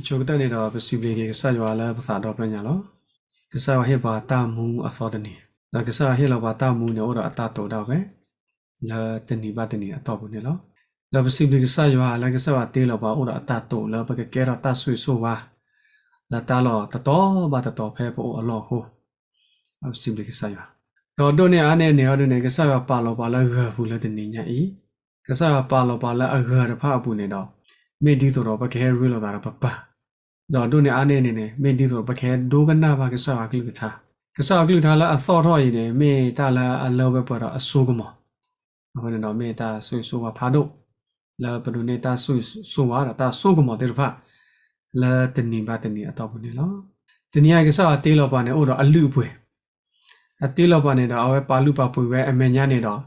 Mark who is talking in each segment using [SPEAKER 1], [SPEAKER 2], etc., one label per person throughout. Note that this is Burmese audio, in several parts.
[SPEAKER 1] chogta ne da possible ke sa jwa la pa da plan ya lo ke sa wa he ba ta mu a so de ni da ke sa he lo ba ta mu ne o da ta to da be la te ni ba te ni a to bu ne lo da possible ke sa jwa la ke sa wa te lo ba o da ta to la ba ke ke ra ta sui so wa la ta lo ta to ba ta to phe po a lo ho da possible ke sa jwa to do ne a ne ne o de ne ke sa wa pa lo ba la ga fu la de ni nya i ke sa wa pa lo ba la a ga da pha bu ne da မေဒီတော့ဘကဲရီလောတာဘပတော့တို့နဲ့အားနေနေနေမင်းဒီဆိုပခဲဒိုကနာဘာကဆာကလူထားကဆာကလူထားလာအသော့ထော့ရည်နေမင်းတလာအလောပဲပေါ်တော့အဆိုးကမောဟိုနေတော့မင်းတဆွေဆိုးပါဖာတို့လာဘလူနေတဆွေဆိုးပါတာတဆိုးကမောတဲ့ဖာလာတနေပါတနေအတော့ဘူးနေလောတနေရကဆာတေးလောပါနေဟိုတော့အလူပွဲအတေးလောပါနေတော့အဝဲပါလူပါပွေပဲအမေညာနေတော့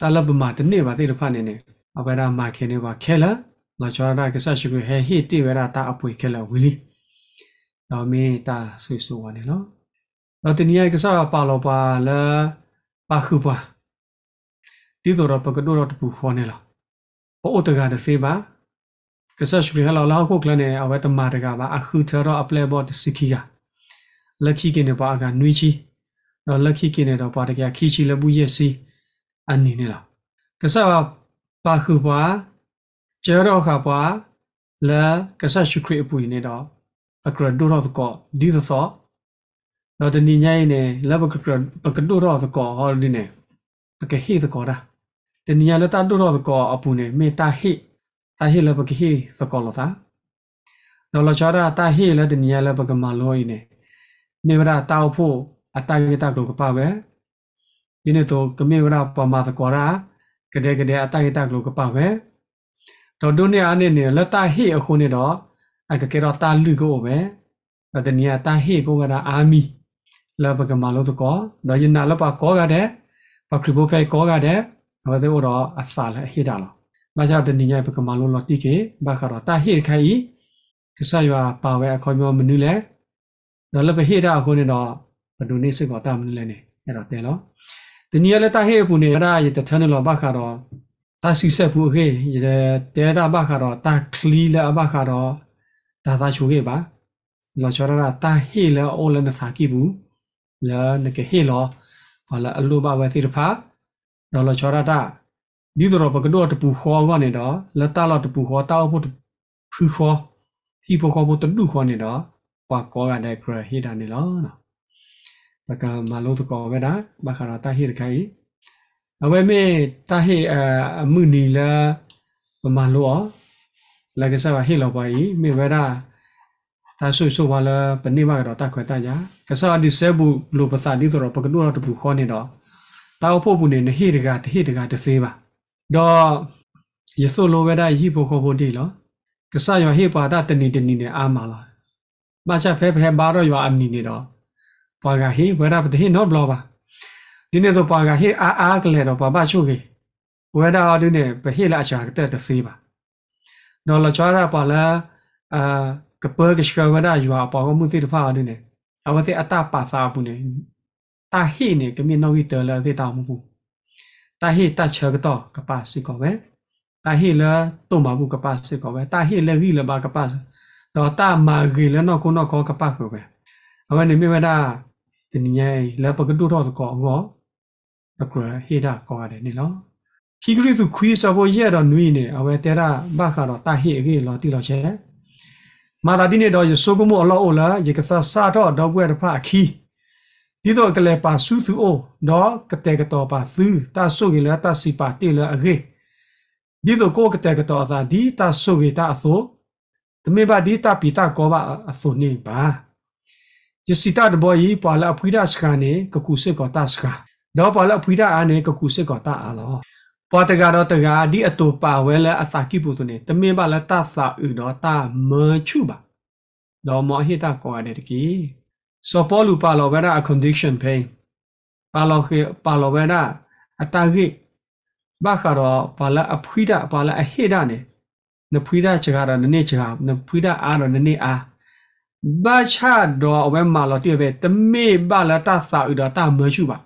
[SPEAKER 1] တလပမာတနေပါတဲ့ဖာနေနေအဝဲရမာခင်နေပါခဲလာလာချောရတာကဆာရှိခွေဟဲဟီတီဝဲရတာအပွေခဲလာဝီလီတော့မင်းတာဆွေဆိုပါနေလို့တော့တနည်းကစားပါလောပါလာပါခုပါဒီတော့ပကဒိုတော့ပူခေါ်နေလားပို့တကတစေပါကစားရှူရီဟလာလာကိုကလနေအဝဲတမတကပါအခုထတော့အပလေဘော့တစခီကလက်ခီကနေပါကနွေးချီတော့လက်ခီကနေတော့ပါတကခီချီလဘူးရစီအနီနေလားကစားပါခုပါကျတော့ခါပါလာကစားရှူခရီအပူနေတော့အကရဒိုရောသကောဒီသသောတော့တဏိညာယနေလဘကကပကဒိုရောသကောဟောဒီနေပကဟိသကောဒါတဏိညာလတဒိုရောသကောအပူနေမေတာဟိတာဟိလဘကဟိသကောလောသာတော့လောချာတာဟိလတဏိညာလဘကမလောယနေနေဝရတာဖို့အတယတကကပပဲဒီနေတော့ကမေဝရပမသကောရာကတဲ့ကတဲ့အတယတကကပပဲတော့တို့နေအနေနဲ့လတဟိအခုနေတော့အကကေရတာလူကိုပဲတနီယာတာဟေကိုကတာအာမီလဘကမာလို့တကောဒေါ်ရင်နာလပကောကတဲ့ပခရဘိုဖေကောကတဲ့ဘာသေးတော့အစာလဲဟေတာလားမကြောက်တနီယာဘကမာလို့လော်တိကေဘခရတာဟေခိုင်ခဆရွာပါဝဲအခေါ်မျိုးမနူးလဲဒေါ်လပဟေတာအခုနေတော့ဘဒုနေစိတ်ကောတာမနူးလဲနေအဲ့တော့တဲလို့တနီယာလဲတာဟေပူနေရရတထန်းလောဘခါတော့တာစီဆက်ဘူးခေတဲတာဘခါတော့တာခလီလာဘခါတော့လာသာချိုခဲ့ပါလောချောရတာဟေလောအောလနသာကိဘူးလာနကဟေလောဟောလာအလိုပါပဲသေတဖာတော့လောချောရတာဒီတော့ပကတော့တပူခေါ်ကနေတော့လက်တလောက်တပူခေါ်တောက်ဖို့ဖူခေါ်ဒီပေါ်ခေါ်ဖို့တတူခေါ်နေတော့ကွာကောကတဲ့ခရဟိတာနေလောနော်တကမလို့တကောပဲဒါဘခရတာဟိတခိုင်အဝဲမေတာဟိအမှုနီလာမမလို့လာကစားပါဟိလောပါဤမေဝရာတာဆူဆူပါလာပနိမကတော့တခွေတကြကစားဒီဆဲဘူးလိုပစာဒီဆိုတော့ပကနုတော့တပူခေါနေတော့တာဖို့ဘူးနေနဟိတကတဟိတကတစေးပါတော့ယဆုလိုဝဲတာဟိဖို့ခေါ်ဖို့ဒီလောကစားရဟိပါတာတဏီတဏီနဲ့အာမလာမချဖဲဖဲပါတော့ရွာအမီနေတော့ပွာကဟိဝဲတာပတဟိနော်ဘလောပါဒီနေ့တော့ပွာကဟိအာအာကလေးတော့ဘာဘာရှုကေဝဲတာအတူနဲ့ပဟိလာချာကတဲ့တစေးပါနော်လချွာရပါလာအာကပကရှကဝဒယူအပေါ်ကမှုတိတဖာအတင်းနေအဝတိအတပါသာဘူးနေတာဟိနေကမြေနောက်ကြီးတလာသေးတာမဟုတ်ဘူးတာဟိတချေကတော့ကပါစီကောပဲတာဟိလာတုံပါဘူးကပါစီကောပဲတာဟိလည်းဝိလည်းပါကပါတော့တာမာဂီလည်းတော့ခုနောက်ကောကပါကောပဲအဝနေမြေဝဒတင်ညဲလည်းပကတူတော့ကောကောတကရဟိတာကောရတယ်နေလောခိကရိသူခွေးစဘောရဲ့တော့နွေနေအဝဲတဲရာဘာခါတော့တာဟိအကေလောတိလောချေမာတာတိနေတော့ဆိုကမှုအလောအိုလာယေကသစာတော့တော့ကွဲတဖအခီဒီတော့ကလေးပါစုသူအိုတော့ကတဲ့ကတော်ပါသူတာဆုကေလာတာစီပါတေလာအကေဒီတော့ကိုကတဲ့ကတော်သာဒီတာဆုကေတာအသောသမင်ပါဒီတာပီတာကောပါအသောနေပါယစီတာတဘောကြီးပါလာဖိဒါစခာနေကကုစစ်ကောတာစခာတော့ပါလာဖိဒါအာနေကကုစစ်ကောတာအာလောပေါ်တကတော့တကဒီအတူပါဝဲလဲအစာကိပုသူနေတမင်ပါလဲတဆာဥတော့တာမချုပါတော့မဟိတကောရတဲ့တကီစောပေါ်လူပါလောဝဲနာ condition pain ပါလောခေပါလောဝဲနာအတာခိဘာခါတော့ပါလအဖွိဒပါလအဟိဒနဲ့နဖွိဒချကတော့နနေချကနဖွိဒအားတော့နနေအားဘာချတော့အဝဲမာလောတိပဲတမေပါလတဆာဥတော့တာမချုပါ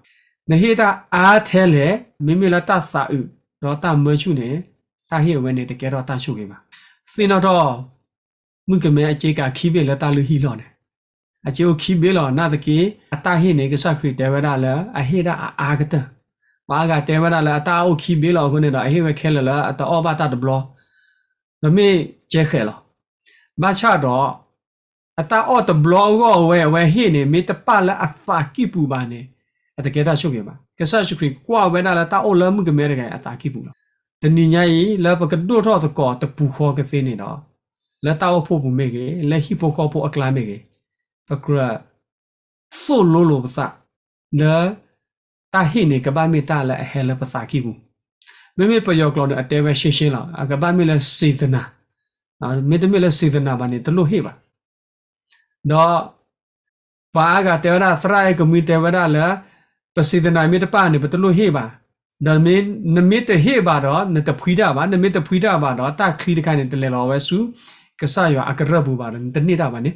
[SPEAKER 1] နဟေတာအားထဲလေမိမိလတသဥတော့တမွေရှုနေတာဟိဝဲနေတကယ်တော့တရှုခဲ့ပါစင်တော့မြကမဲအကျေကခီးပဲလတလူဟီလောနေအကျေကိုခီးပဲလော နာတကေအတဟိနေကစခရတေဝဒလာအဟေတာအာဂတပါကတေဝဒလာအတအိုခီးပဲလောခုနေတော့အဟိဝဲခဲလလာအတအောဘတာတဘလောမမေကျဲခဲလောမချတော့အတအော့တဘလောဝဲဝဲဟိနေမေတပလအဖာကိပူပါနေအတကယ်သာရှုပ်ပြမှာကဆတ်ရှုခရီကွာဝဲနာလာတာအိုလမ်ကမဲရကန်အတာကိပူလာတနိညာယီလာပကဒိုထောသကောတပူခောကစင်းနေနော်လက်တော့ဖို့ဘူးမေကေလက်ဟီပိုခောဖို့အကလာမေကေပကရဆိုလိုလိုပစနာတာဟိနေကဘာမီတာလာအဟဲလပစာကိဘူးမေမေပယောကလောအတဲပဲရှင်းရှင်းလာအကဘာမီလဲစေဒနာနော်မေတမေလဲစေဒနာဘာနေတလို့ဟေပါနော်ပါကတေဝနာသရိုက်ကမီတေဝနာလားတစီဒနာမီတပါနေပတလို့ဟေပါနမင်းနမစ်တဟေပါတော့နတဖွီးတာပါနမစ်တဖွီးတာပါတော့တခရီးတခိုင်နေတလဲလောပဲစုကဆာရအကရဘူပါတော့တနေ့တာပါနေ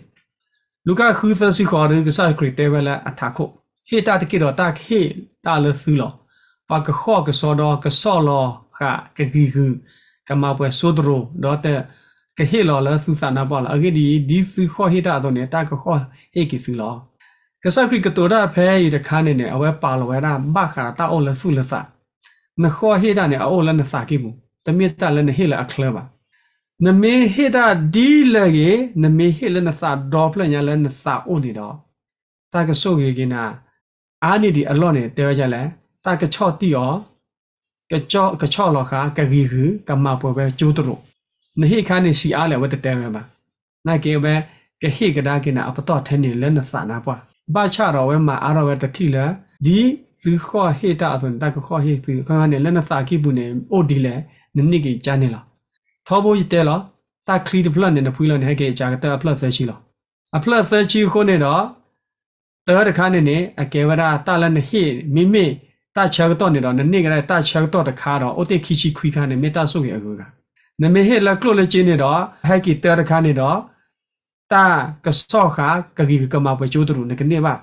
[SPEAKER 1] လူကခူသစီခေါ်တယ်ကဆာခရီတဲဝလာအထာခုဟေတာတကိတော့တခေတာလသုလောပါကခော့ကစောတော့ကစောလောခကကီခူကမပွဲဆိုဒရိုတော့တကဟေလောလသုသနာပါလာအကေဒီဒီစီခေါ်ဟေတာတော့နေတာကခော့ဟေကီစုလောကဆခရီကတောဒါဖဲဤတခါနေနဲ့အဝဲပါလဝဲနာမခါတာအောလဆုလဆာနခောဟေဒါနဲ့အောလနစာကိမူတမီတလနဟေလအခလပါနမေဟေဒါဒီလကေနမေဟေလနစာဒေါပလညာလနစာအိုနေတော့တာကဆုကေကနာအာနီဒီအလော့နဲ့တဲရချလဲတာကချော့တီောကချော့ကချော့လောခါကဂီဟူကမပွဲပဲကျိုးတရုနဟေခါနေစီအားလဲဝတ်တဲမဲပါနာကေပဲကဟေကဒါကေနာအပတော်ထဲနေလနစာနာပွားဘာချတော့ဝဲမှာအာရဝဲတတိလာဒီဇီခောဟေတာဆိုတကခောဟေသူခါနဲ့လက်နစာကိပုနေအိုဒီလဲနနိကေကြာနေလားသောဘိုတဲလားတခရီတဖလနဲ့ဖူးလနဲ့ဟဲ့ကေကြာတာဖလတ်ဆဲရှိလားအဖလတ်ဆဲရှိခုနေတော့တဲတခါနေနေအကေဝရတာလနဲ့ဟေမိမိတာချောက်တော့နေတော့နနိကရတာချောက်တော့တခါတော့အိုတေခိချီခွီခါနဲ့မေတ္တာဆုပ်ရအကူကနမေဟေလာကလိုလေချင်းနေတော့ဟဲ့ကေတဲတခါနေတော့ ta ka so kha ka gi ka ma pa chu tru ne kne ba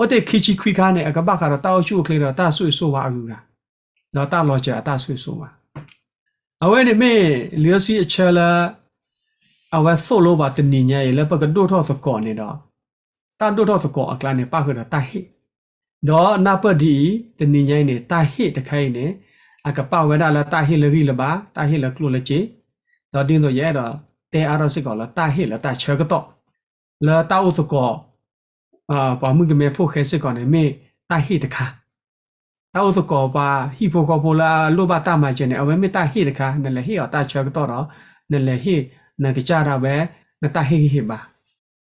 [SPEAKER 1] o te khi chi khui kha ne ka ba kha ra ta chu khle ra ta su so ba agu ra da ta lo cha ta su so ba awe ne me lio si cha la awe so lo ba tin ni nya ye la pa ka do tho so ko ne da ta do tho so ko a kla ne pa kha ta he do na pa di tin ni nya ne ta he ta khai ne အကပဝဒလာတာဟီလရီလဘာတာဟီလကလူလချေတော်တင်းတို့ရဲ့တော့တဲအားတော့စစ်ကောလာတာဟိလာတာချေကတော့လာတာဥစကောအာဘာမှုကမေဖို့ခဲစစ်ကောနေမေတာဟိတခါတာဥစကောပါဟိဖို့ကောပိုလာလောဘတာမကျနေအဝဲမေတာဟိတခါနလေဟိောတာချေကတော့တော့နလေဟိနကကြတာပဲနတာဟိဟိပါ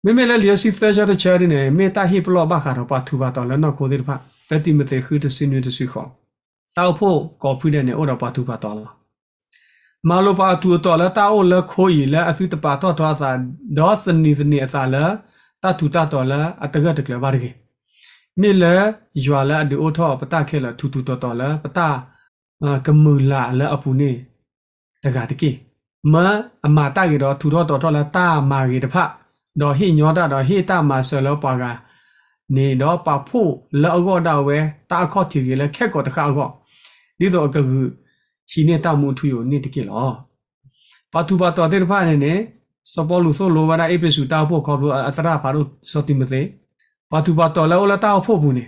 [SPEAKER 1] မေမေလည်းလျောစီဖဲချတဲ့ချယ်နေမေတာဟိပလောဘခါတော့ပါသူပါတော့လည်းတော့ကိုသေးတဖက်တတိမသေးခူးတစင်းညတစူခေါ်တောက်ဖို့ကော်ဖီနဲ့အော်တော့ပါသူပါတော့လားမာလိုပါတူတော်လာတာအိုလခိုးရီလာအစုတပါတော်တော်စာဒေါ်စနီစနီအစာလာတတူတတော်လာအတကတကလဘာရီမေလယွာလာဒီအိုထောပတခဲလာထူထူတော်တော်လာပတကမူလာလာအပူနေတကတကေမအမာတကေတော့ထူတော်တော်တော်လာတာမာကေတဖတော့ဟိညောတာတော့ဟိတာမာဆွဲလောပါကနေတော့ပါဖို့လောကောတော့ဝဲတာခော့တီကေလာခက်ကောတခါကောဒီတော့ကကူရှိနေတောက်မှုထူယိုနေတကိလောပါတူပါတော်တဲ့ဖာနေနေစပေါ်လူဆိုလိုဝနာအပိစုတာဖို့ခေါ်လို့အတရာဖာလို့စတိမသိပါတူပါတော်လောလတာဖို့ဘူးနေ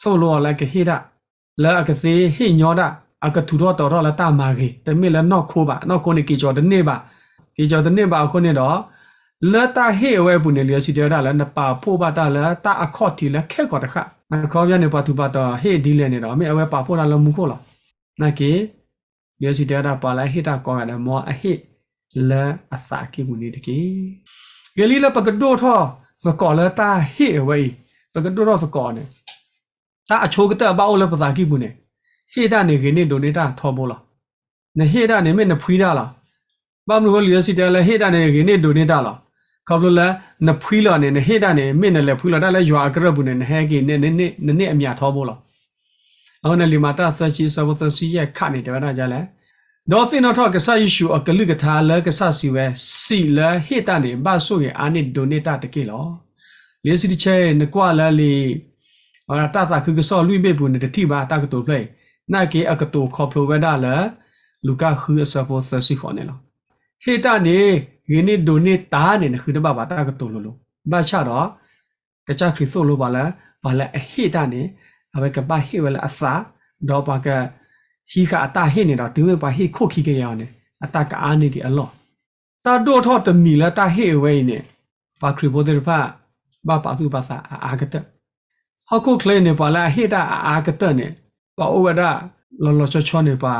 [SPEAKER 1] ဆိုလိုလကဟိဒလာကစေဟိညောဒအကထူတော်တော်လတာမာကေတမိလနော့ခိုးပါနော့ခိုးနေကေကျော်တနေ့ပါကေကျော်တနေ့ပါခုနေတော့လတာဟေဝဲဘူးနေလျစီတော်လာနပါဖို့ပါတာလတာအခော့တီလခဲခေါ်တခါအခော့ပြနေပါတူပါတော်ဟေဒီလဲနေတော့အမေအဝဲပါဖို့လာလမှုခိုးလာနာကေ USD data ပါလာဟိတာကောရမောအဟိလာအသာကိမူနီတကိဂလီလာပကဒိုထောစကောလာတာဟိဝေးပကဒိုရောစကောနေတာအချိုကတဘောလပသာကိမူနေဟိတာနေကိနေဒိုနေတာထောဘောလားနဟိတာနေမေနဖွီးတာလားဘာမလို့ USD data လဲဟိတာနေကိနေဒိုနေတာလားကဘလလနဖွီးလာနေနဟိတာနေမေနလဲဖွီးလာတာလဲရွာကရဘူးနေနဟဲကိနေနေနေအမြထောဘောလားအော်နလီမာတာသရှိစဘသစီရခနေတယ်ဗနာကြလဲဒေါ်သင်တော့ကဆာယေရှုအကလုကထာလကဆာစီဝဲစီလဟေတနေဘာဆိုရအာနိဒိုနီတာတကေလောလေစီတချဲနကွာလာလီအော်တာသခုကဆောလွိမေဘူးနေတတိပါတာကတိုဖလေနာကေအကတိုခေါပလိုဝဲဒါလလူကာခူအစဘသစီခေါနေလောဟေတနေရင်းနေဒိုနီတာနေနခုတပါပါတာကတိုလိုလိုဘာချတော့ကချခရစ်ဆိုလိုပါလားဘာလဲအဟေတနေအဘကပါဟိဝလအစာဒေါ်ပါကဟိခအတာဟိနေတော့ဒီဝပါဟိခုခိကရောင်းနေအတာကအာနေဒီအလောတာဒိုထောတမီလာတာဟိဝဲနေပါခရဘောဒရဖာဘာပါသူပါစာအာဂတဟခုခလေနေပါလာဟိတာအာဂတနေပါအိုဝဒလောလောချောချောနေပါ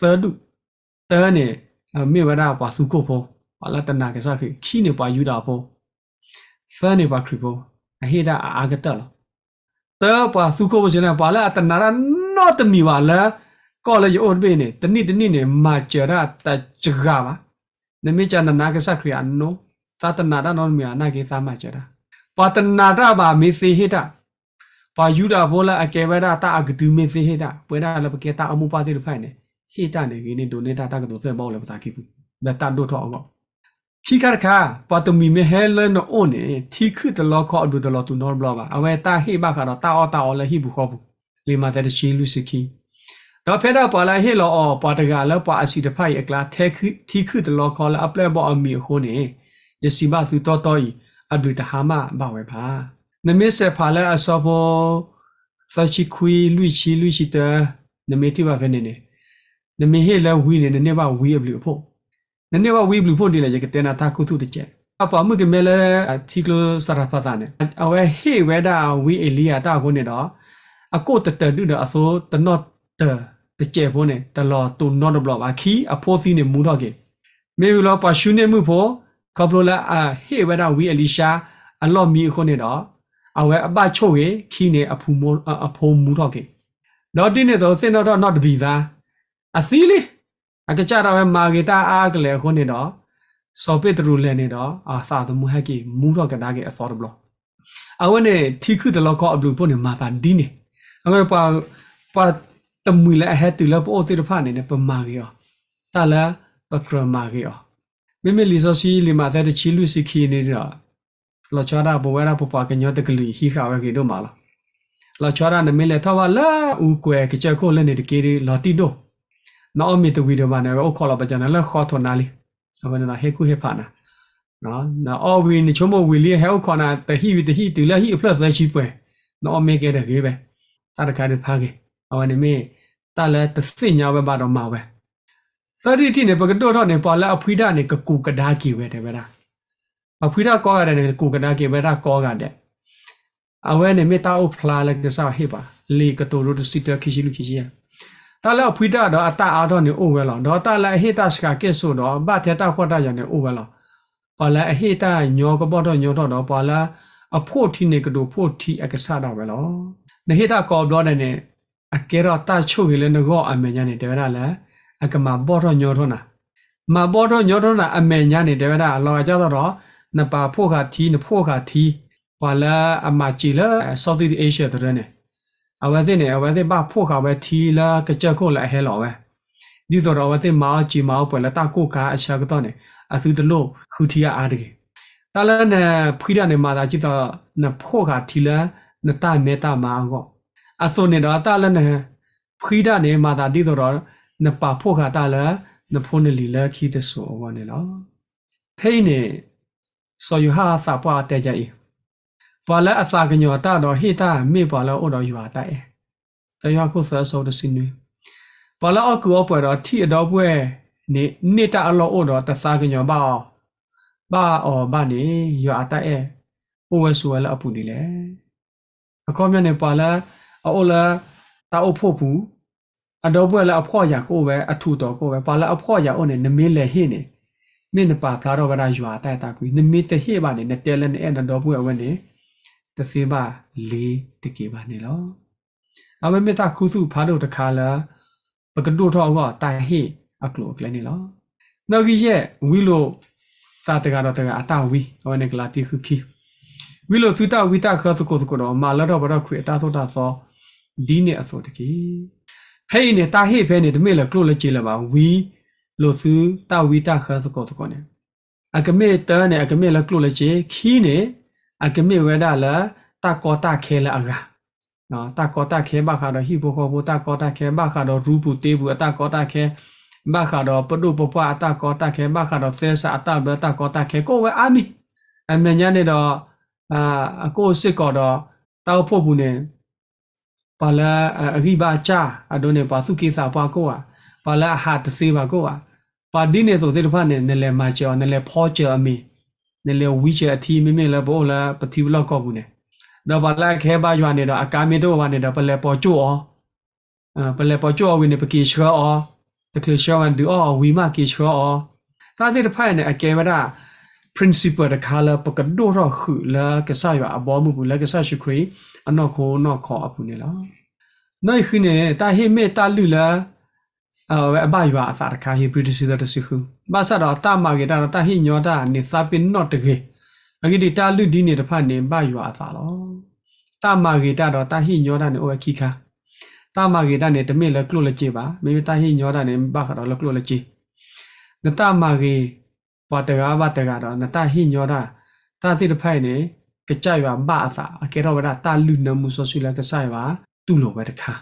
[SPEAKER 1] သဒုတဲနေမေဝဒပါစုကိုဖောပါလတနာကစားခိခိနေပါယူတာဖောဖန်နေပါခရဘောအဟိတာအာဂတလောတောပါစုခိုးဖို့ရှင်တာပါလာတနာရနော့တမီပါလာကောလေယောဘေနေတနိတနိနေမာချရာတချဂါပါနမေချန္ဒနာကစခရိယနောသတနာရနောမီအနာကေသမချရာပါတနာရပါမေစေဟိတပါယူတာဘောလာအကေဝရတာအဂဒူမေစေဟိတပွဲတာလပကေတာအမှုပါတိရဖိုင်နေဟိတနေကိနေဒိုနေတာတကတို့ဖဲပေါ့လေပစာကိဘူးဒါတတ်တို့ထောက်အောင်ခီခါခါပတ်တမီမဟဲလန်နိုအိုနေတီခုတလခေါ်ဒူတလတူနော်ဘလပါအဝဲတာဟိဘခါတော့တာအော်တာအော်လည်းဟိဘူးခေါ်ဘူးလီမာတဲ့ချီလူစခီတော့ဖဲတော့ပါလာဟိလောအော်ပါတကလည်းပါအစီတဖိုက်အကလာထဲခုတီခုတလခေါ်လည်းအပလက်ဘောအမီခိုးနေယစီဘသူတော်တော်ဤအဒူတဟာမဘဝဲပါနမေဆေဖာလဲအစောဘောသချီခွီလူချီလူချီတနမေတိဘကနေနေနမေဟိလဲဝီနေနေဘဝီအပလူဖို့နနေဝဝီဘလူဖို့တိလေရကတနာတာကုသုတကျအပမှုကမဲလေတီကလစရဖတာနေအဝဲဟေဝဲတာဝီအလီယာတာကိုနေတော့အကိုတတတူတော့အစိုးတနော့တတကျဖို့နေတလော်တူနော့ဘလော့ပါခီ အဖိုးစီနေမူတော့ကေမေယူလောပါရှုနေမှုဖို့ကပလိုလာအဟေဝဲတာဝီအလီရှာအလော့မီခုနေတော့အဝဲအပချို့ကေခီနေအဖူမိုးအဖိုးမူတော့ကေတော့တင်းနေတော့စင်တော့တော့ not to be သာအစီလေးအကကြတာပဲမာဂေတာအားကလေးခုနေတော့စောပိတရူလဲနေတော့အာသာသမှုဟက်ကီမူတော့ကနာကေအသော်ဘလောအဝနဲ့တီခုတလောက်ကအဘလူပုန်မာတာဒီနေအငါပါပါတမွေလဲအဟက်တူလဲပိုအတိတဖာနေနဲ့ပမာကေရောတာလာပကရမာကေရောမိမိလီစောစီလီမာတဲ့ချီလူစီခီနေတော့လောချာတာဘဝရပပကညောတကလူဟီခါဝကေတို့မာလားလောချာတာနမင်းလဲထဝလာဦးကွယ်ကြက်ကိုလဲနေတကေလော်တီတို့နော်အမီတူဝီဒိုဘာနေဘောခေါ်လာပကြနလခေါ်ထော်နာလီအဘနနာဟေကူဟေဖာနာနော်နော်အော်ဝီနေချုံမဝီလီဟဲခေါ်နာတဟီဝီတဟီတူလဟီအဖလက်ဖလက်ရှိပွဲနော်အမီကဲတဲ့ခေပဲတာတခါနေဖာကေအဝနေမေတာလဲတစိညာပဲပါတော့မှာပဲစတိတိနေပကတော့တော့နေပါလာအဖွိဒနေကကူကဒါကီပဲတယ်ဗလားအဖွိဒကောရတယ်နေကူကဒါကီပဲတာကောကတဲ့အဝဲနေမေတာဥဖလာလဲကစားဟေပါလီကတိုရိုတစီတခိရှိလူခိရှိယာတာလောက်ဖွိတာတော့အတအားတော့နေအိုဝဲလောတော့တာလိုက်ဟိတစကကေဆိုတော့ဘာတဲ့တာဖွတ်တာရနေအိုဝဲလောပါလာအဟိတညောကပေါ်တော့ညောတော့တော့ပါလာအဖို့ထိနေကတို့ဖို့ထိအက္ကဆတော့ပဲလောနဟိတကောဘလောနေနေအကေတော့တာချုပ်ကြီးလဲငော့အမေညာနေတယ်ဗျာလဲအကမပေါ်တော့ညောတော့နာမပေါ်တော့ညောတော့နာအမေညာနေတယ်ဗျာအလောကြတော့နပါဖို့ခါသီနဖို့ခါသီပါလာအမချီလာ Southeast Asia တဲ့နဲ့ awathe ne awathe ba pho kha ba thi la ka cha ko la he lo ba di do ro awathe ma ji ma pwe la ta ko ka a sha ka to ne a su de lo khu thi ya a de ta la ne phi da ne ma da ji da na pho kha thi la na ta me ta ma ko a so ne da ta la ne phi da ne ma da di do ro na pa pho kha ta la na pho ne li la khi de so wa ne lo ဖိနေစောယဟာသပွားတဲကြ၏ပါလအစာကညောတာတော့ဟိတာမေပါလအော်တော့ယူပါတဲ့တရခုဆဆောတစင်းနွေပါလအကူအပွဲတော့ထီအတော့ပွဲနေနေတာအလောအော်တော့တစာကညောပါဘာအော်ဘာနေယူအတဲ့အိုဝဲဆူဝဲလအပူနေလေအကောမြတ်နေပါလအော်လာတာအဖို့ဘူးအတော့ပွဲလအဖော့ရကိုပဲအထူတော်ကိုပဲပါလအဖော့ရအော်နေနမင်းလေဟင်းနေမင်းပါဖလာတော့ကရာယူအတဲ့တာကူနမင်းတဟေပါနေနဲ့တဲလနဲ့အဲ့တော့ပွဲဝင်နေတစေပါလေးတကေပါနေလောအမေမေတာကုစုဖာတို့တခါလာပကတိုထောက်ကတိုင်ဟိအကလိုကလနေလောနောက်ကြီးရဲ့ဝီလိုသာတကတော့တကအတဝီဟောနေကလာတိခုခီဝီလိုသုတဝီတခါသကိုသကိုတော့မာလတော့ဘတော့ခွေအတသောတာသောဒီနေအစောတကီဖဲနေတာဟိဖဲနေတမေလကလိုလကြည်လပါဝီလိုသုတဝီတခါသကိုသကိုနေအကမေတန်နဲ့အကမေလကလိုလကြည်ခီနေအကမေဝဒလာတာကောတာခဲလာကနော်တာကောတာခဲဘာခါတော့ဟိဘခောဘူတာကောတာခဲဘာခါတော့ရူပူတေဘူးအတာကောတာခဲဘာခါတော့ပဒုပပအတာကောတာခဲဘာခါတော့သဲစာအတာဘတာကောတာခဲကိုဝဲအာမီအမေညာနေတော့အာအကိုစစ်ကောတော့တောက်ဖို့ဘူးနေပါလာအရိဘာချာအဒိုနေပါစုကိစာပါကိုဟာပါလာဟာတစေပါကိုဟာပါဒီနေဆိုစေတဖာနေနယ်လေမာချောနယ်လေဖောချေအမီနေလေဝီချေအသီမေမေလဘောလာပတိဝလောက်ကောက်ဘူးနေတော့ဘာလာခဲပါယွာနေတော့အကာမေတော့ဘာနေတော့ပလဲပေါ်ကျို့အောပလဲပေါ်ကျို့အဝင်းနေပကေရှောအောတကယ်ရှောဝန်ဒူအောဝီမကေရှောအောတာတဲ့ဖိုင်နေအကေဝရာ principle တခါလာပကဒိုရခုလာကဆာယအဘောမှုဘူးလာကဆာရှိခရီအနောက်ကိုနောက်ခေါ်အပူနေလားနိုင်ခင်းနေတာဟိမေတာလူလားအော်အဘယွာအသာတခါဟိဘရစ်ရှိတဲ့တစီခုဘာသာတော့တာမာကေတာတာဟိညောတာနေစာပင်နော့တကေအဂိတိတာလူဒီနေတဖတ်နေဘယွာအသာလောတာမာကေတာတော့တာဟိညောတာနေအိုခိခာတာမာကေတာနေတမင်လကလုလကြပါမေမတာဟိညောတာနေဘခတော့လကလုလကြနတာမာကေပတကားဘတကားတော့နတာဟိညောတာတာတိတဖိုက်နေကကြရွာမအသာအကေတော့ဝဒတာလူနမှုဆောဆွေလကဆိုင်ပါသူ့လိုပဲတခါ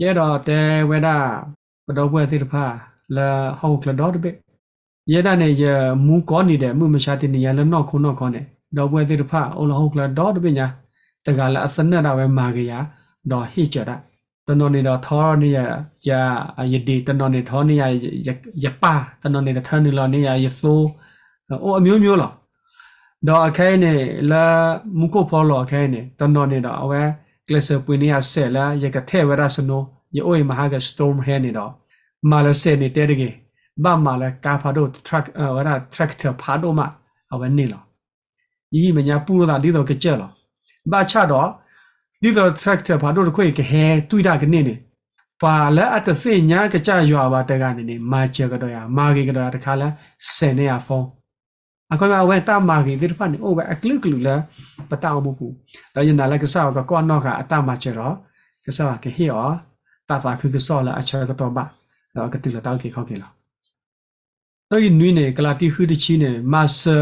[SPEAKER 1] ရဲတော့တဲဝဒကတော့ဘွယ်သေးတဖာလာဟောက်ကလတော့တပိရတဲ့နေရမူကောနေတယ်မှုမရှာတဲ့နေရလနော့ခုနော့ခေါနေတော့ဘွယ်သေးတဖာအော်လာဟောက်ကလတော့တပိညာတကလာအစနဲ့တာပဲမာကြရတော့ဟိကြတာတနော်နေတော့သောနေရရရဒီတနော်နေသောနေရရပါတနော်နေထန်နေလောနေရရဆိုးအော်အမျိုးမျိုးလောတော့အခဲနေလာမူကိုဖော်လောအခဲနေတနော်နေတော့အဝဲကလစ်ပွေနေရဆဲလာရကထဲဝရစနို yo e mahaga storm he ni do mala se ni te ge ba mala ka pha do truck wala tractor pha do ma awa ni lo yi me nya pu da di do ke che lo ba cha do di do tractor pha do ko ke he tu da ke ni ni ပါလဲအတသိညာကကြရွာပါတကနေနေမာချေကတော့ရမာကြီးကတော့တခါလဲဆယ်နေရဖုန်းအခုမှဝဲတာမာကြီးဒီတစ်ဖက်နေအိုးပဲအကလုကလူလဲပတောင်းမှုဘူးဒါရင်ဒါလဲကစားတော့ကောနောကအတမချေတော့ကစားကဟေရောတာသာခုကဆောလာအချာကတော့ပါကတိလတောက်ကေခောက်ကေလာတော့ဒီနွေနေကလာတီခုတချီနေမာဆာ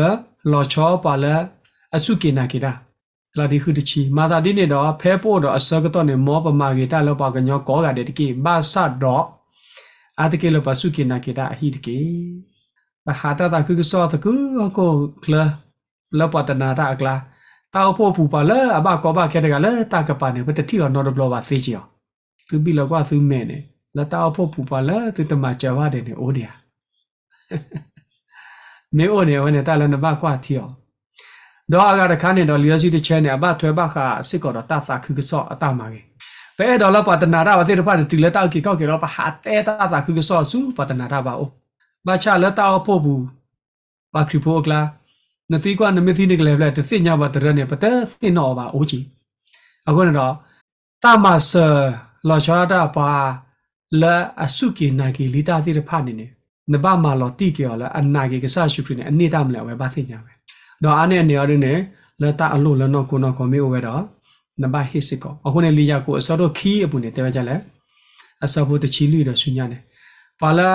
[SPEAKER 1] လောချောပါလာအစုကေနာကေတာကလာတီခုတချီမာတာဒီနေတော့ဖဲပို့တော့အစကတော့နေမောပမာကေတာလောပါကညောကောကတဲ့တကေမာဆာတော့အတကေလောပါစုကေနာကေတာအဟိတကေတဟာတာတာခုကဆောတကူကိုကလလောပတနာတာကလာတောက်ဖို့ပူပါလေအဘကောဘခဲတကလေတာကပါနေပတတိရောနော်တော့ဘလောပါသေးချီရောသူပြီလောက်ว่าသူแม่เนี่ยละตาอพ่อปู่ปาละသူตมาจาวาเดเนี่ยโอเดียမေအိုနေဝနေတလန်ဘကွာတီယောတော့အကရခါနေတော့ leadership တစ်ချက်နဲ့အဘထွဲဘခါစစ်ကောတော့တသခုကစော့အတမှာကေပဲတော့လပတနာရဝတိရဖတ်တူလက်တောက်ကေကောက်ကေတော့ပဟာတဲတသခုကစော့စုပတနာရပါအိုဘာချလက်တောက်ဖို့ဘူးပါခရီဖို့ကလာနတိကွာနမသိနေကလေးဗလက်တသိညာပါတရက်နဲ့ပတဲသိနော်ပါအိုကြီးအခုနေတော့တမဆာလောချာတာပါလာအစုကေနာကေလီတာတိရဖာနေနေနဘမာလောတိကေော်လာအနာကေကဆာရှုခရိနေအနေတမလဲဝဲဘာသိညာပဲတော့အားနဲ့နေရတဲ့နဲ့လတာအလို့လနောကိုနောကိုမေဝဲတော့နဘဟိစကောအခုနဲ့လီယာကိုအစောတော့ခီးအပူနေတဲဝဲကြလဲအစောဖို့တချီလူတော့ဆုညာနေပါလာ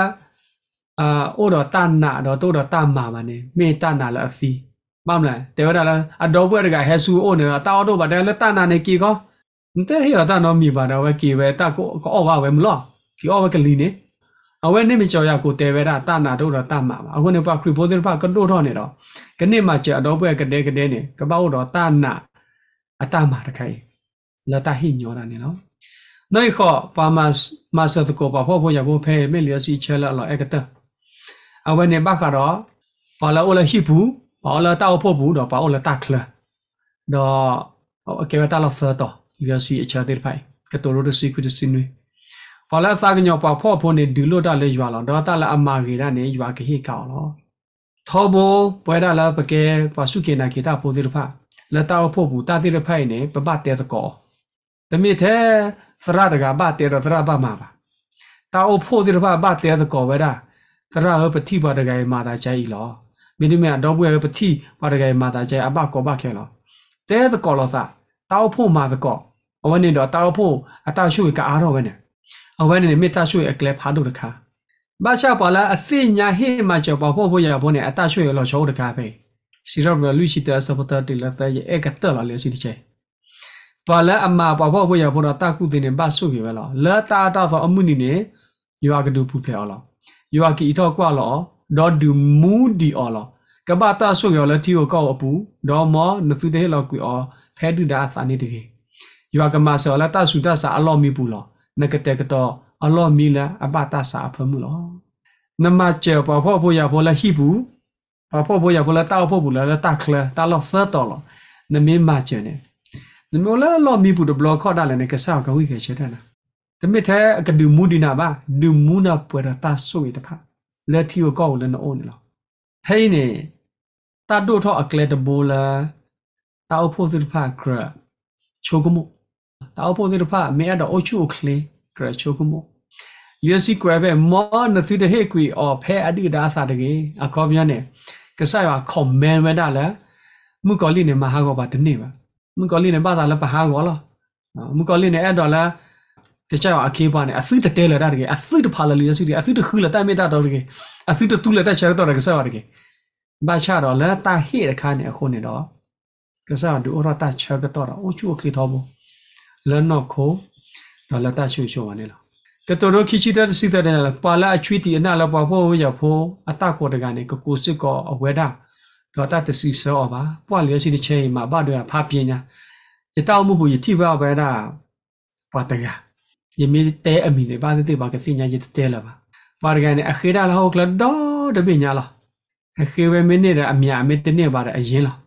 [SPEAKER 1] အာဩတော့တနာတော့တိုးတော့တမာပါနေမေတနာလာအစီမမလားတဲဝဲတာလားအတော်ပွဲတကဟဲဆူဩနေတာတာအော်တော့ဗာတဲလက်တနာနေကီကောแต่เฮียตาน้องมีบาดเอาไว้กี่เวตาก็ก็ออกว่าไว้มล่อพี่ออกไว้กันลีเนี่ยအဝဲနေမကြော်ရကိုတဲဝဲတာတနာတို့တော့တမှာပါအခုနေပါခရီပိုးတဲ့ပါကတို့တော့နေတော့ကနေ့မှာကျတော့ပွဲကတဲ့ကတဲ့နေကပောက်တော့တနာအတမှာတခိုင်လတာဟိညောတာနေနော်နှိုက်ခော့ပါမတ်မဆတ်ကိုပါဖို့ဖို့ရဖို့ဖဲမေလျစီချဲလာလောအကတအဝဲနေပါကတော့ပါလာအိုလာရှိဘူးပါလာတောက်ဖို့ဘူးတော့ပါအိုလာတခလတော့အကေဝတာလောဖတော့ igasi acha ter phai ka to ro si ku si nui ဖလာသာကညောပါဖော့ဖို့နေဒူလို့တလဲရွာလောဒေါ်တလာအမာကေရနဲ့ရွာခေကောက်လောသောဘောပွဲရလာပကဲပါစုကေနာကေတာဖိုးစီရဖလတောက်ဖို့ဘူးတာတိရဖိုင်နေပပတဲတကောတမိတဲ့သရတကပတဲရသရပမှာပါတောက်ဖို့စီရဖပတဲတကောပဲဒါသရဟပတိပါတကဲမာတာကြိုက်လောမိမိမတော့ပွဲပတိပါတကဲမာတာကြိုက်အပကောပခဲလောတဲတကောလောသာတောက်ဖို့မှာပဲကောအဝဲနေတော့တောက်ဖို့အတရှုကအားတော့ပဲနဲ့အဝဲနေမေတ္တာရှုအကလဲဖာတို့တခါဘာချပါလာအသိညာဟေမှာချပါဖို့ဖို့ရဖို့နဲ့အတရှုရလို့ရှောတခါပဲစီရောဘလူရှိတဲ့ဆပတ်တီလက်တဲ့ဧကတလာလေရှိတဲ့ပါလာအမပါဖို့ဖို့ရဖို့တော့တကုတင်နေဘာဆုပြီပဲလားလာတာတာသောအမှုနေနေယောဂဒူဖူဖျော်လားယောဂီအထောက်ကွာလားဒေါ်ဒူမူဒီအော်လားကဘာတာဆုရောလက်တီကိုကောက်အပူဒေါ်မောနသူတဲ့လောက်ကွေအော်ဖဲတုဒါသာနေတကေယောကမဆောလာတသုဒသာအလောမီပူလောနကတေကတော့အလောမီလာအပတာစာဖမှုလောနမချေပဖို့ဖို့ရဖို့လာဟိဘူးပဖို့ဖို့ရဖို့လာတောက်ဖို့ဘူးလာတာခလတာလောဖတ်တော်လောနမင်းမချေနေနမောလာလောမီပူတဘလောခော့တာလည်းနေကဆောက်ကဝိခေချေတဲ့နာတမစ်ထဲအကဒူမူဒီနာပါဒူမူနာပွေတာဆွေတဖလက်တီကိုကောက်လည်းနော်နေလောဟဲနေတာတို့ထော့အကလက်တဘိုလာတာအဖို့စစ်ဖာကရချိုကမှုတာအဖို့စစ်ဖာမဲအတော့အချိုကလေကရချိုကမှုလျစီကွဲပဲမောနသိတဟေကွေအော်ဖဲအတိဒါသာတကေအကောမြန်နေကဆိုင်ပါခွန်မန်ဝဒလာမုကောလိနေမဟာကောပါတနေ့ပါမုကောလိနေပါတာလပဟာကောလားမုကောလိနေအဲ့တော်လားတချို့အခေးပါနဲ့အသုတတဲလာတာတကယ်အသုတဖာလလီစီအသုတခူလာတိုင်မေတာတော့တကယ်အသုတတူလာတဲ့ချရတော့တကယ်ဆောက်ရတကယ်ဘာချတော့လဲတာဟေတခါနဲ့အခုနေတော့ကစားဒူရတာချကတော်အိုချူခိတော်ဘလန်နော့ခိုဒါလတာရှူရှူဝနေလားကတော်ရခိချီတဲ့စိတဲ့လားပါလာအချွီတီအနာလပါဖို့ရဖို့အတကောတကနေကကိုစစ်ကောအဝဲတာဒေါ်တာတစီဆောပါပွာလျရှိတဲ့ချိန်မှာဘတ်တွေဖာပြညာရတောက်မှုဘူးရတိပါပဲတာပါတကယမီတဲအမီနေပါတဲ့ပါကစီညာရတဲလာပါပါရကနေအခေရာလာဟုတ်လားဒေါ်တပညာလားအခေဝဲမင်းနေတဲ့အမြအမင်းတနေ့ပါတဲ့အရင်လား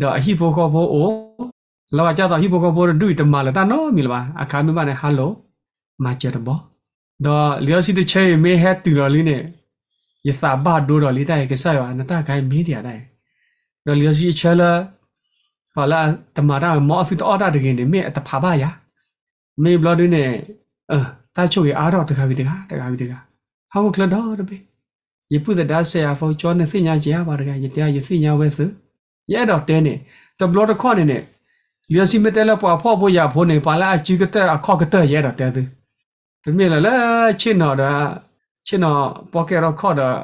[SPEAKER 1] da hi pho ko pho o lawa cha da hi pho ko pho du ta ma la ta no mi la a kha mi ba ne hello ma che da bo da leo si de che me he tu lo li ne ye sa ba do do li ta ye ke sa ya na ta kai mi dia dai da leo si che la fa la ta ma da mo su ta order de ge ne me ta pha ba ya me blog de ne a ta chu ye a do ta kha bi de ha ta kha bi de ha ha ko kla do de be ยพูดแต่ดาเสียฟอจอนในสิ่งยาเจียบาร์กันยาเตียยสิ่งยาเวสือရဲ့တော့တဲနေတဘလတခေါနေနဲ့လျော်စီမတဲလပွားဖို့ဖို့ရဖို့နေပါလာချီကတဲ့အခေါကတဲ့ရဲ့တော့တဲသူတမီလာလာချင်းတော့ဒါချင်းတော့ပေါကက်တော့ခေါ်တော့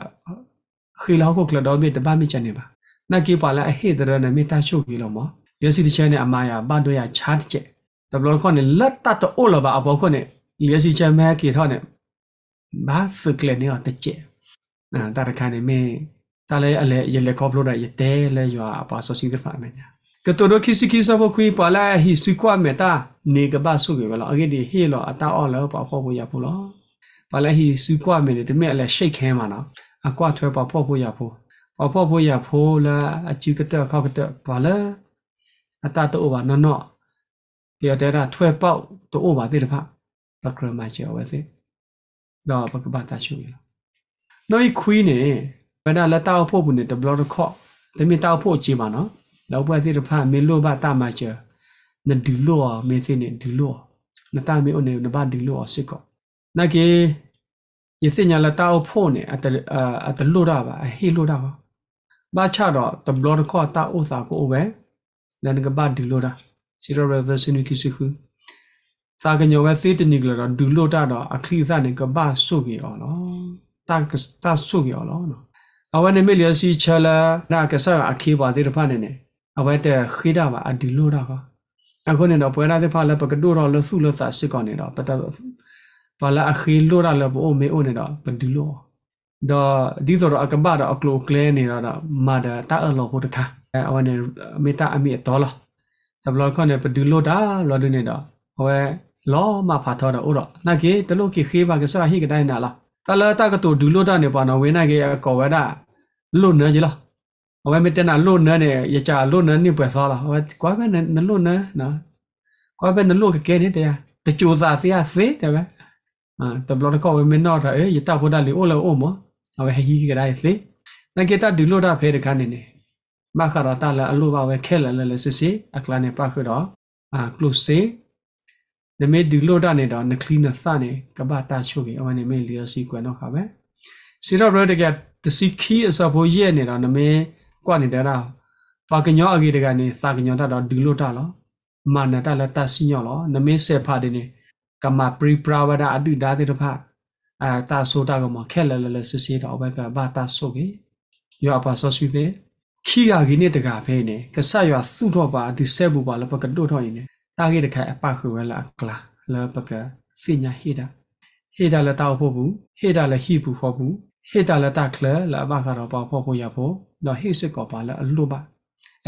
[SPEAKER 1] ခီလောက်ကိုကလတော့မြေတပတ်မိချနေပါနကေပါလာအဟေတရနမေတာရှုပ်ကြီးလို့မလျော်စီတချမ်းနဲ့အမာယာပတ်တော့ရချားတကျတဘလခေါနေလက်တတ်တော့လပါအပေါ်ခေါနေလျော်စီချမ်းမဲကေထောင်းနေဘာဖကလနေတော့တကျနာတာခါနေမင်းတာလဲအလဲရလက်ကောဘလို့ဒါရတဲလဲရွာပါဆိုစီဒဖာမညာကတိုဒိုခိစခိစဘခွေပါလာဟိစကွာမေတာနေကပါဆုကေဘလောအကေဒီဟေလောအတာအော်လောပါဖို့ဖို့ရဖို့လောပါလာဟိစကွာမေဒီမဲ့အလဲရှိတ်ခဲမှာနော်အကွာထွဲပါဖို့ဖို့ရဖို့အဖို့ဖို့ရဖို့လာအချီကတခောက်ကတပါလာအတာတိုဘာနော်နော်ပြတဲ့တာထွဲပေါက်တိုဘာတိတဖပကရမချောဝဲစေတော့ပကပတာရှုရနော်ဤခွီးနေဘဒလတောက်ဖို့ဘူးနေတဘလော့ခော့တမီတောက်ဖို့ကြည့်ပါနော်လောက်ပွဲသေးတဖန်မေလို့ပါတမချေနဒီလောမေစင်းနေဒီလောနတမေအနေနဘာဒီလောစစ်ကောနကေယစညာလတောက်ဖို့နေအတအတလို့တာပါဟေလို့တာပါဘာချတော့တဘလော့ခော့တာဥစာကိုပဲနန်ကဘာဒီလိုတာစီရိုရက်ဗာစနီကိစခုသာကညောဝဲသေးတနီကလာတော့ဒူလို့တာတော့အခရိစနဲ့ကဘာဆုတ်ကြီးအောင်နော်တာတာဆုတ်ကြီးအောင်နော်အဝနမီလျစီချလာနာကဆာအခေပါသေးတဖနဲ့နဲ့အဝတဲ့ခိဒါပါအဒီလိုတာကအခုနေတော့ပွဲနာတဲ့ဖလည်းပကတိုတော့လဆုလစာရှိကောနေတော့ပတပါလာအခေလိုတာလည်းပို့မေအိုနေတော့ပဒီလိုတော့ဒီဆိုတော့အကဘာတော့အကလိုကလဲနေတော့မာဒတာအလောဖို့တခါအဝနေမေတာအမီတော်လားတဘလခနဲ့ပဒီလိုတာလော်ဒနေတော့ဟောလောမဖာတော်တော့ဥတော့နကေတလုတ်ခေခေပါကဆာဟိကတိုင်းနာလားတလတာကတူဒူလိုတာနေပါနော်ဝင်းနိုင်ကေကောဝဒါလို့နေကြလားအဝဲမတနာလို့နေနဲ့ရကြလို့နေနေပွဲစားလားဟောကွာပဲနလို့နေနော်ကွာပဲနလို့ကကဲနေတရားတကြိုစားစရာစေတယ်ပဲအာတဘလတော့ကောဝဲမနော်တာအေးရတာဖို့တာလေအိုလောအိုမောအဝဲဟီကရိုင်းစေနကေတာဒီလို့တာဖဲတခါနေနေမခရတာလာအလိုပါပဲခဲလလဲလဲစစ်စစ်အကလာနေပါခတော့အာ close စေနမေဒီလို့တာနေတော့နကလီနစနေကပတာရှုကေအဝဲနေမေလျောစီကွယ်တော့ခါပဲစီတော့ရတကယ်တစီခီအစဖို့ရဲ့နေတာနမင်းကွာနေတဲ့လားပါကညောအကြီးတကနေစာကညောတတော့ဒီလိုတလားမာနတလက်တစီညောလောနမင်းဆက်ဖာတဲ့နေကမပရိပရာဝဒအတုဒါတိတဖအာတာဆိုတာကမခက်လလလစစ်စီတော့ဘက်ကဘာတာဆိုကေယောပါဆောစီတဲ့ခီယာကြီးနဲ့တကဖဲနေကဆတ်ရွာစုတော့ပါဒီဆက်ဘူးပါလပကတို့ထောင်းရင်တာကြီးတခိုင်အပခွေဝဲလာကလာလပကစညာဟေတာဟေတာလည်းတောက်ဖို့ဘူးဟေတာလည်းဟိဘူးဟောဘူးဟေတာလတာကလလာဘာခါရောပေါ်ဖို့ရဖို့တော့ဟေစကောပါလာလူပါ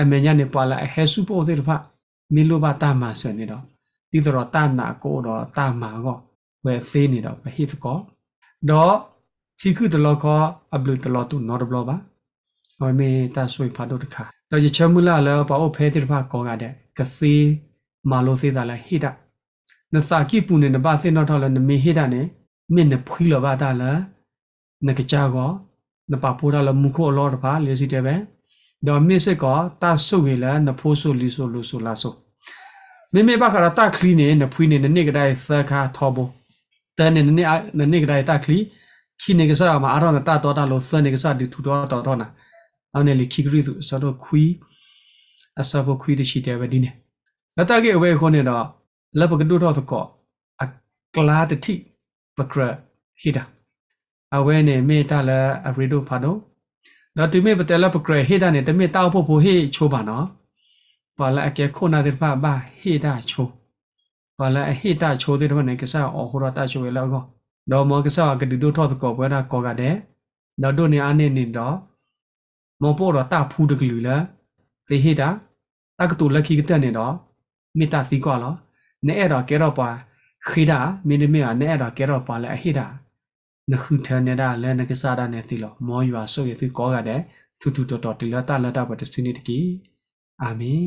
[SPEAKER 1] အမေညာနေပါလာဟေစုပိုတဲ့ဖာမီလိုပါတာမဆွနေတော့ဒီတော့တာနာကိုတော့တာမာကောဝယ်သေးနေတော့ဟေစကောတော့စီခုတလောကောအဘလူတလောတူနော်တဘလောပါဟောမေတာဆွေဖာတို့တခါတော့ရချမူလာလောပါအဖဲတဲ့ဖာကောကတဲ့ကစီမာလိုသေးတာလဲဟိတာနစာကိပူနေနပါစင်တော့ထောက်လဲနမေဟိတာနေမင်းနဖွီလောပါတာလားနကကြကောနပါပိုးရလမူခိုလောတပါလေစီတဲ့ပဲဒေါ်မစ်စစ်ကောတဆုကေလာနဖိုးဆုလီဆိုလူဆိုလာဆိုမေမေပါခရတာခလီနေနဖွီးနေနနေကတိုင်းသခါထောဘတန်နေနနေနနေကတိုင်းတာခလီခိနေကစားမှာအရောနတာတော်တာလို့သန်နေကစားဒီထူတော်တော်တော်နာအောင်းနေလီခိကရီသူစတော့ခွီအစဘခွီတရှိတယ်ပဲဒီနေလတကေအဝဲခေါနေတော့လဘကဒုတော်သကောအကလာတတိပကရဟိတာအဝဲနေမေတလာအရီတို့ဖာတော့တော့ဒီမေပတလာပကရဟေတာနေတမေတောက်ဖို့ဖို့ဟေချိုးပါနော်ပါလာအကေခုနာတဲ့ဖာဘာဟေတာချိုးပါလာဟေတာချိုးတဲ့တော့နေကစားအော်ဟိုရတာချိုးရလောက်ကောတော့မောကစားကဒီတို့ထော့ကောပွဲတာကောကတဲ့တော့တို့နေအနေနေတော့မောပေါ်တော့တာဖူးတကလူလားသေဟေတာ တကတူလက်ခီကတဲ့နေတော့မေတာစီကောလားနဲ့အဲ့တော့ကဲတော့ပါခိတာမင်းမင်းကနဲ့အဲ့တော့ကဲတော့ပါလာဟေတာနခုထန်နေတာလဲနကစားတာနေသီလောမောယွာဆိုရသူကောကတဲ့သူတူတော်တော်တိလတာလတာပတ်စနီတကီအာမင်